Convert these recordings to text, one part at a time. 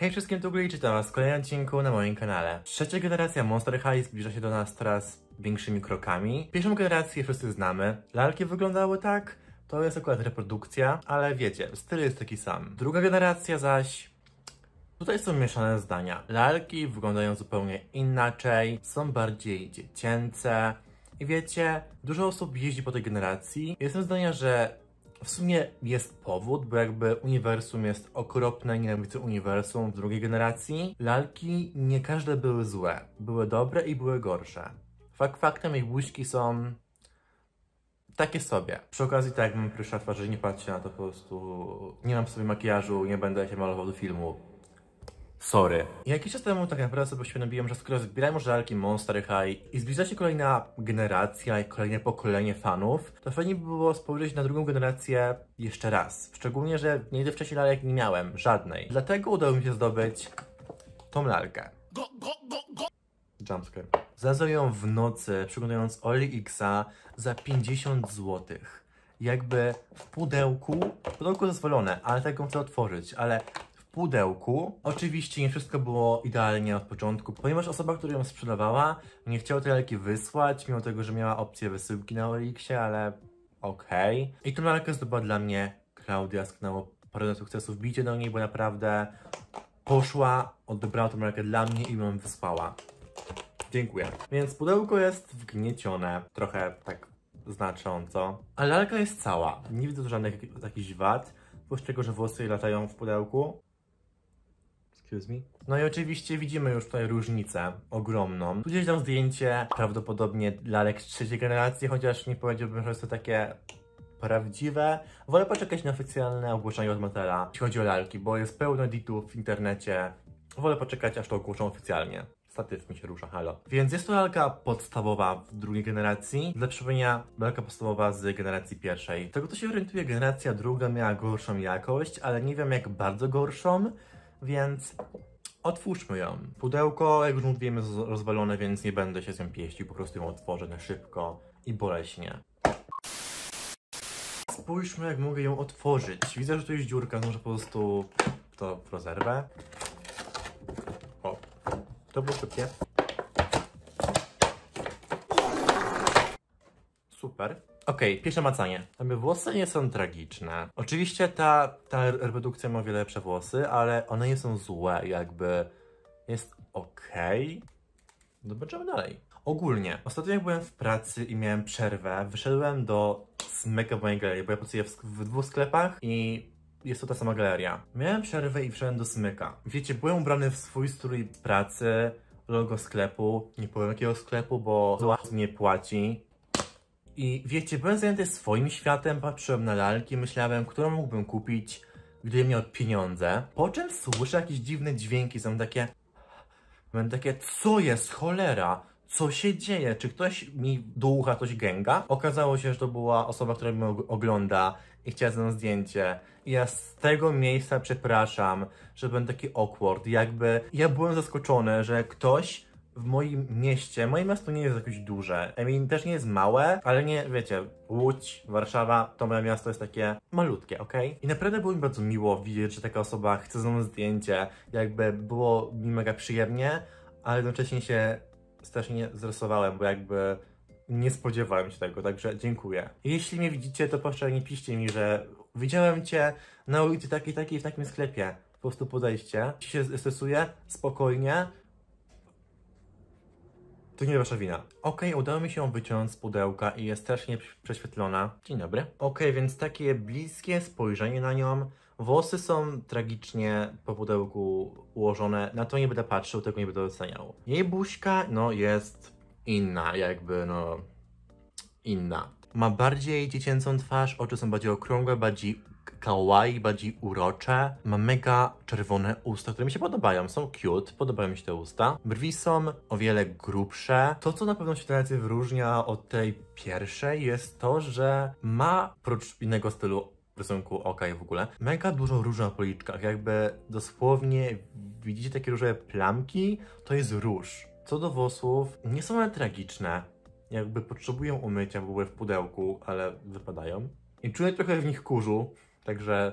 Hej wszystkim, tu Glitchy to was w kolejnym odcinku na moim kanale. Trzecia generacja Monster High zbliża się do nas teraz większymi krokami. Pierwszą generację wszyscy znamy. Lalki wyglądały tak, to jest akurat reprodukcja, ale wiecie, styl jest taki sam. Druga generacja zaś Tutaj są mieszane zdania. Lalki wyglądają zupełnie inaczej, są bardziej dziecięce. I wiecie, dużo osób jeździ po tej generacji. Jestem zdania, że w sumie jest powód, bo jakby uniwersum jest okropne, nienawidzę uniwersum w drugiej generacji. Lalki nie każde były złe. Były dobre i były gorsze. Fakt faktem ich buźki są takie sobie. Przy okazji tak, mam pryszcza twarzy, nie patrzę na to po prostu. Nie mam sobie makijażu, nie będę się malował do filmu. Sorry. Jakiś czas temu tak naprawdę sobie uświadomiłem, że skoro zbierałem żelki Monster High i zbliża się kolejna generacja i kolejne pokolenie fanów, to fajnie by było spojrzeć na drugą generację jeszcze raz. Szczególnie, że nigdy wcześniej lalek nie miałem, żadnej. Dlatego udało mi się zdobyć tą lalkę. Jumpscare. Znalazłem ją w nocy, przeglądając OLIXa za 50 zł. Jakby w pudełku, w pudełku zezwolone, ale taką chcę otworzyć, ale pudełku. Oczywiście nie wszystko było idealnie od początku, ponieważ osoba, która ją sprzedawała, nie chciała tej leki wysłać, mimo tego, że miała opcję wysyłki na Olixie, ale okej. Okay. I tą lalkę zdobyła dla mnie Klaudia z Parę Sukcesów. bicie do niej, bo naprawdę poszła, odebrała tą lalkę dla mnie i ją wysłała. Dziękuję. Więc pudełko jest wgniecione, trochę tak znacząco. Ale lalka jest cała, nie widzę tu żadnych jakichś wad. Oprócz tego, że włosy latają w pudełku. Excuse me? No i oczywiście widzimy już tutaj różnicę ogromną. Tu gdzieś tam zdjęcie prawdopodobnie dla Lex trzeciej generacji, chociaż nie powiedziałbym, że jest to takie prawdziwe. Wolę poczekać na oficjalne ogłoszenie od Matela, jeśli chodzi o lalki, bo jest pełno editów w internecie. Wolę poczekać, aż to ogłoszą oficjalnie statyw mi się rusza, halo. Więc jest to lalka podstawowa w drugiej generacji. Dla przypomnienia, lalka podstawowa z generacji pierwszej. Z tego co się orientuję, generacja druga miała gorszą jakość, ale nie wiem jak bardzo gorszą więc otwórzmy ją. Pudełko, jak już mówiłem, jest rozwalone, więc nie będę się z nią pieścił, po prostu ją otworzę na szybko i boleśnie. Spójrzmy, jak mogę ją otworzyć. Widzę, że tu jest dziurka, może no, po prostu to rozerwę. O, to było szybkie. Super. Okej, okay, pierwsze macanie. Aby włosy nie są tragiczne. Oczywiście ta, ta reprodukcja ma wiele lepsze włosy, ale one nie są złe, jakby jest okej. Okay. Zobaczymy dalej. Ogólnie, ostatnio jak byłem w pracy i miałem przerwę, wyszedłem do smyka w mojej galerii, bo ja pracuję w, w dwóch sklepach i jest to ta sama galeria. Miałem przerwę i wszedłem do smyka. Wiecie, byłem ubrany w swój strój pracy, logo sklepu, nie powiem jakiego sklepu, bo zła nie płaci i wiecie, byłem zajęty swoim światem, patrzyłem na lalki, myślałem, którą mógłbym kupić, gdybym miał pieniądze. Po czym słyszę jakieś dziwne dźwięki, są takie... Mam takie, co jest, cholera? Co się dzieje? Czy ktoś mi do ucha coś gęga? Okazało się, że to była osoba, która mnie ogląda i chciała ze mną zdjęcie. I ja z tego miejsca przepraszam, że byłem taki awkward. Jakby ja byłem zaskoczony, że ktoś w moim mieście, moje miasto nie jest jakieś duże. Emin też nie jest małe, ale nie, wiecie, Łódź, Warszawa, to moje miasto jest takie malutkie, ok? I naprawdę było mi bardzo miło widzieć, że taka osoba chce ze mną zdjęcie. Jakby było mi mega przyjemnie, ale jednocześnie się strasznie zrysowałem, bo jakby nie spodziewałem się tego, także dziękuję. Jeśli mnie widzicie, to proszę nie piszcie mi, że widziałem cię na ulicy takiej, takiej w takim sklepie. Po prostu podejście. Jeśli się stresuję, spokojnie, to nie wasza wina. Okej, okay, udało mi się wyciąć z pudełka i jest strasznie prześwietlona. Dzień dobry. Okej, okay, więc takie bliskie spojrzenie na nią. Włosy są tragicznie po pudełku ułożone, na to nie będę patrzył, tego nie będę oceniał. Jej buźka, no jest inna, jakby no inna. Ma bardziej dziecięcą twarz, oczy są bardziej okrągłe, bardziej kawaii, bardziej urocze. Ma mega czerwone usta, które mi się podobają. Są cute, podobają mi się te usta. Brwi są o wiele grubsze. To, co na pewno się teraz wyróżnia od tej pierwszej, jest to, że ma, prócz innego stylu rysunku oka i w ogóle, mega dużo róż na policzkach. Jakby dosłownie widzicie takie różowe plamki, to jest róż. Co do włosów, nie są one tragiczne. Jakby potrzebują umycia, były w pudełku, ale wypadają. I czuję trochę w nich kurzu, Także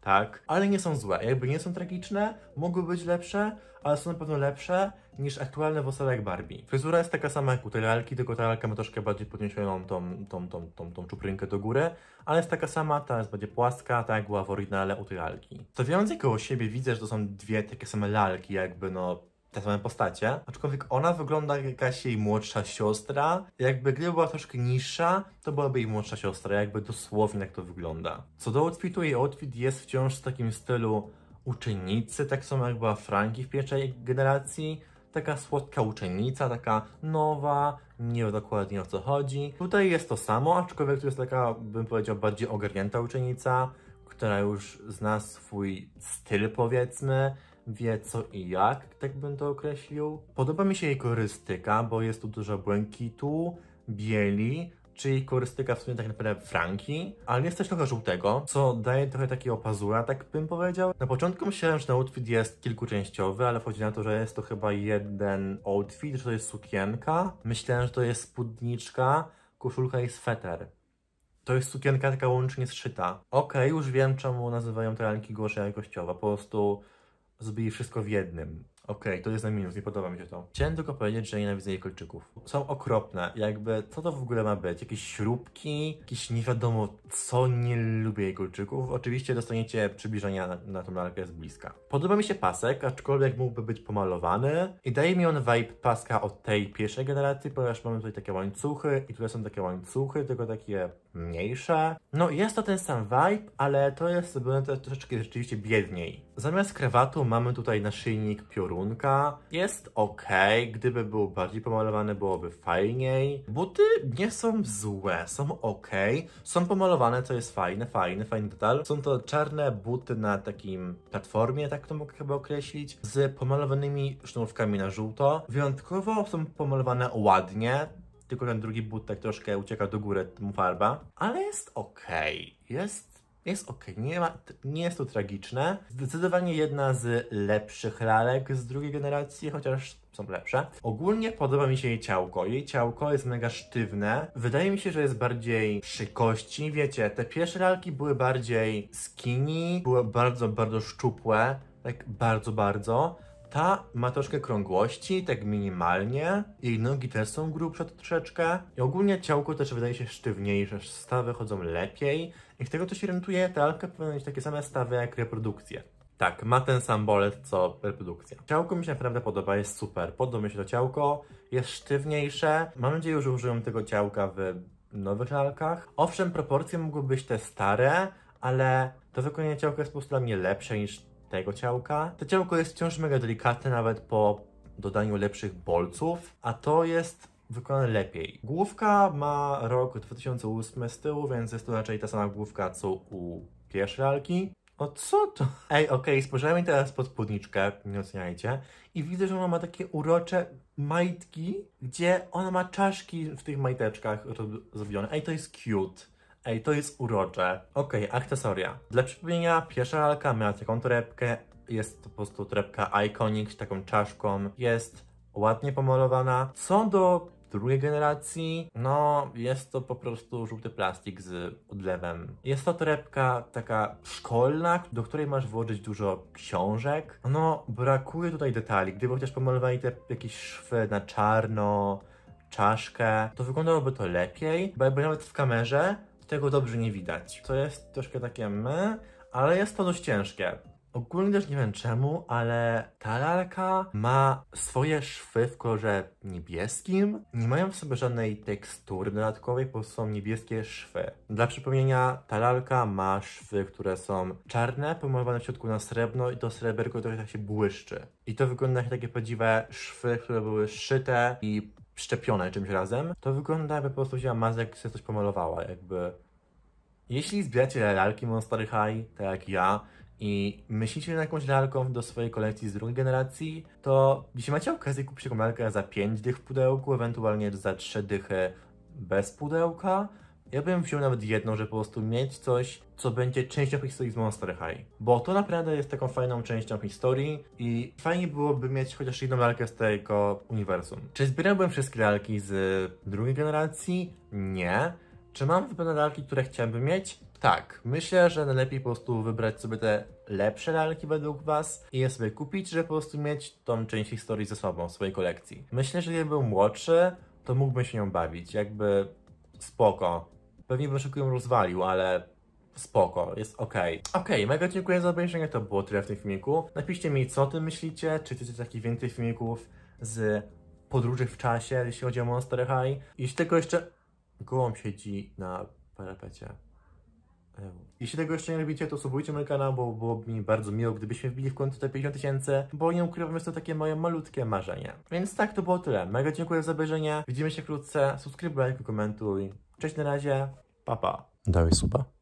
tak. Ale nie są złe. Jakby nie są tragiczne, mogły być lepsze, ale są na pewno lepsze niż aktualne wosele jak Barbie. Fryzura jest taka sama jak u tej lalki, tylko ta lalka ma troszkę bardziej podniesioną tą, tą, tą, tą, tą czuprynkę do góry, ale jest taka sama, ta jest bardziej płaska, tak jak była w oryginale u tej lalki. Stawiając je koło siebie widzę, że to są dwie takie same lalki, jakby no te same postacie, aczkolwiek ona wygląda jak jakaś jej młodsza siostra. Jakby gdyby była troszkę niższa, to byłaby jej młodsza siostra, jakby dosłownie jak to wygląda. Co do outfitu, jej outfit jest wciąż w takim stylu uczennicy, tak samo jak była Franki w pierwszej generacji. Taka słodka uczennica, taka nowa, nie wiem dokładnie o co chodzi. Tutaj jest to samo, aczkolwiek tu jest taka, bym powiedział, bardziej ogarnięta uczennica, która już zna swój styl, powiedzmy wie co i jak, tak bym to określił. Podoba mi się jej korystyka, bo jest tu dużo błękitu, bieli, czyli korystyka w sumie tak naprawdę Franki, ale jest też trochę żółtego, co daje trochę takiego pazura, tak bym powiedział. Na początku myślałem, że ten outfit jest kilkuczęściowy, ale wchodzi na to, że jest to chyba jeden outfit, że to jest sukienka. Myślałem, że to jest spódniczka, koszulka i sweter. To jest sukienka taka łącznie zszyta. Okej, okay, już wiem, czemu nazywają te lalki gorsza jakościowa. Po prostu zbili wszystko w jednym. Okej, to jest na minus, nie podoba mi się to. Chciałem tylko powiedzieć, że nienawidzę jej kolczyków. Są okropne, jakby co to w ogóle ma być? Jakieś śrubki, jakieś nie wiadomo co, nie lubię jej kolczyków. Oczywiście dostaniecie przybliżenia na, na tą lalkę z bliska. Podoba mi się pasek, aczkolwiek mógłby być pomalowany i daje mi on vibe paska od tej pierwszej generacji, ponieważ mamy tutaj takie łańcuchy i tutaj są takie łańcuchy, tylko takie mniejsze. No jest to ten sam vibe, ale to jest zrobione troszeczkę rzeczywiście biedniej. Zamiast krawatu mamy tutaj naszyjnik pióru jest ok, gdyby był bardziej pomalowany, byłoby fajniej. Buty nie są złe, są ok. Są pomalowane, co jest fajne, fajny, fajny detal. Są to czarne buty na takim platformie, tak to mogę chyba określić, z pomalowanymi sznurówkami na żółto. Wyjątkowo są pomalowane ładnie, tylko ten drugi but tak troszkę ucieka do góry mu farba, ale jest ok. Jest jest ok, nie, ma, nie jest to tragiczne. Zdecydowanie jedna z lepszych lalek z drugiej generacji, chociaż są lepsze. Ogólnie podoba mi się jej ciałko. Jej ciałko jest mega sztywne. Wydaje mi się, że jest bardziej przy kości. Wiecie, te pierwsze lalki były bardziej skinny, były bardzo, bardzo szczupłe. Tak bardzo, bardzo. Ta ma troszkę krągłości, tak minimalnie. Jej nogi też są grubsze troszeczkę. I ogólnie ciałko też wydaje się sztywniejsze, stawy chodzą lepiej. I z tego co się rentuje, ta alka powinna mieć takie same stawy jak reprodukcje. Tak, ma ten sam bolet co reprodukcja. Ciałko mi się naprawdę podoba, jest super. Podoba mi się to ciałko, jest sztywniejsze. Mam nadzieję, że użyją tego ciałka w nowych lalkach. Owszem, proporcje mogłyby być te stare, ale to wykonanie ciałka jest po prostu dla mnie lepsze niż tego ciałka. To ciałko jest wciąż mega delikatne, nawet po dodaniu lepszych bolców, a to jest wykonane lepiej. Główka ma rok 2008 z tyłu, więc jest to raczej ta sama główka co u pierwszej lalki. O co to? Ej, okej, okay, spojrzałem teraz pod spódniczkę, nie oceniajcie, i widzę, że ona ma takie urocze majtki, gdzie ona ma czaszki w tych majteczkach zrobione. Ej, to jest cute. Ej, to jest urocze. Okej, okay, akcesoria. Dla przypomnienia, pierwsza lalka miała taką torebkę, jest to po prostu torebka Iconic z taką czaszką, jest ładnie pomalowana. Co do drugiej generacji, no jest to po prostu żółty plastik z odlewem. Jest to torebka taka szkolna, do której masz włożyć dużo książek. No, brakuje tutaj detali. Gdyby chociaż pomalowali te jakieś szwy na czarno, czaszkę, to wyglądałoby to lepiej, bo jakby nawet w kamerze tego dobrze nie widać. To jest troszkę takie me, ale jest to dość ciężkie. Ogólnie też nie wiem czemu, ale ta lalka ma swoje szwy w kolorze niebieskim. Nie mają w sobie żadnej tekstury dodatkowej, bo są niebieskie szwy. Dla przypomnienia, ta lalka ma szwy, które są czarne, pomalowane w środku na srebrno i to sreberko trochę tak się błyszczy. I to wygląda jak takie prawdziwe szwy, które były szyte i szczepione czymś razem, to wygląda jakby po prostu wzięła mazek, sobie coś pomalowała, jakby... Jeśli zbieracie lalki Monster High, tak jak ja, i myślicie nad jakąś lalką do swojej kolekcji z drugiej generacji, to jeśli macie okazję kupić taką lalkę za 5 dych w pudełku, ewentualnie za 3 dychy bez pudełka, ja bym wziął nawet jedną, żeby po prostu mieć coś, co będzie częścią historii z Monster High. Bo to naprawdę jest taką fajną częścią historii i fajnie byłoby mieć chociaż jedną lalkę z tego uniwersum. Czy zbierałbym wszystkie lalki z drugiej generacji? Nie. Czy mam wybrane lalki, które chciałbym mieć? Tak, myślę, że najlepiej po prostu wybrać sobie te lepsze lalki według Was i je sobie kupić, żeby po prostu mieć tą część historii ze sobą w swojej kolekcji. Myślę, że gdybym był młodszy, to mógłbym się nią bawić, jakby spoko. Pewnie bym ją rozwalił, ale spoko, jest ok. Ok, mega dziękuję za obejrzenie, to było tyle w tym filmiku. Napiszcie mi, co o tym myślicie, czy chcecie takich więcej filmików z podróży w czasie, jeśli chodzi o Monster High. Jeśli tego jeszcze... Gołom siedzi na parapecie. Jeśli tego jeszcze nie robicie, to subujcie mój kanał, bo byłoby mi bardzo miło, gdybyśmy wbili w końcu te 50 tysięcy, bo nie ukrywam, jest to takie moje malutkie marzenie. Więc tak, to było tyle. Mega dziękuję za obejrzenie, widzimy się wkrótce, subskrybuj, komentuj. Cześć na razie, papa. Dałeś suba?